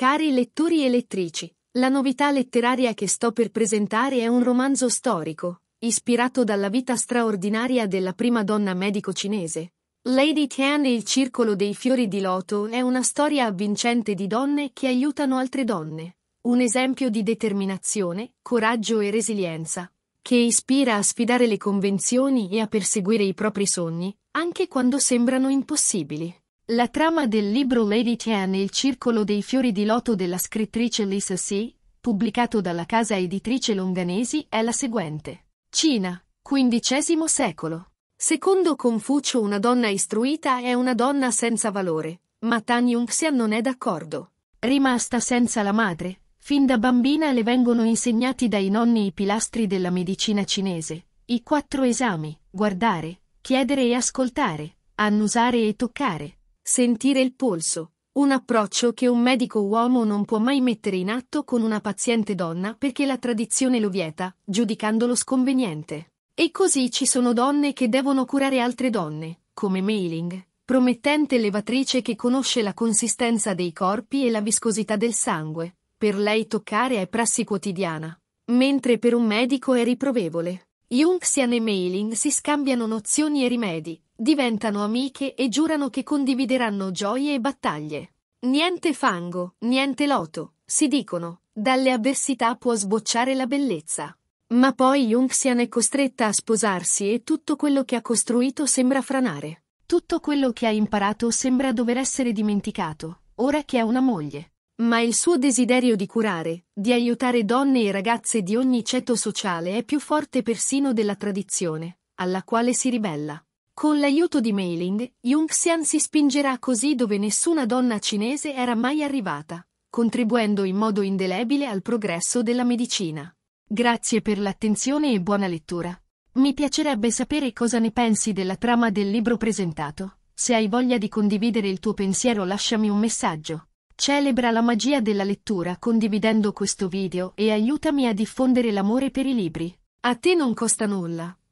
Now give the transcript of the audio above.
Cari lettori e lettrici, la novità letteraria che sto per presentare è un romanzo storico, ispirato dalla vita straordinaria della prima donna medico cinese. Lady Tian e il Circolo dei Fiori di Loto è una storia avvincente di donne che aiutano altre donne. Un esempio di determinazione, coraggio e resilienza, che ispira a sfidare le convenzioni e a perseguire i propri sogni, anche quando sembrano impossibili. La trama del libro Lady Tian e il circolo dei fiori di loto della scrittrice Lisa C., pubblicato dalla casa editrice Longanesi, è la seguente. Cina, XV secolo. Secondo Confucio una donna istruita è una donna senza valore, ma Tan Yongxian non è d'accordo. Rimasta senza la madre, fin da bambina le vengono insegnati dai nonni i pilastri della medicina cinese, i quattro esami, guardare, chiedere e ascoltare, annusare e toccare Sentire il polso. Un approccio che un medico uomo non può mai mettere in atto con una paziente donna perché la tradizione lo vieta, giudicandolo sconveniente. E così ci sono donne che devono curare altre donne, come Mailing, promettente levatrice che conosce la consistenza dei corpi e la viscosità del sangue. Per lei toccare è prassi quotidiana, mentre per un medico è riprovevole. Jungsian e Mailing si scambiano nozioni e rimedi, diventano amiche e giurano che condivideranno gioie e battaglie. Niente fango, niente loto, si dicono, dalle avversità può sbocciare la bellezza. Ma poi Jungsian è costretta a sposarsi e tutto quello che ha costruito sembra franare. Tutto quello che ha imparato sembra dover essere dimenticato, ora che ha una moglie. Ma il suo desiderio di curare, di aiutare donne e ragazze di ogni ceto sociale è più forte persino della tradizione, alla quale si ribella. Con l'aiuto di Meiling, Xian si spingerà così dove nessuna donna cinese era mai arrivata, contribuendo in modo indelebile al progresso della medicina. Grazie per l'attenzione e buona lettura. Mi piacerebbe sapere cosa ne pensi della trama del libro presentato. Se hai voglia di condividere il tuo pensiero lasciami un messaggio. Celebra la magia della lettura condividendo questo video e aiutami a diffondere l'amore per i libri. A te non costa nulla.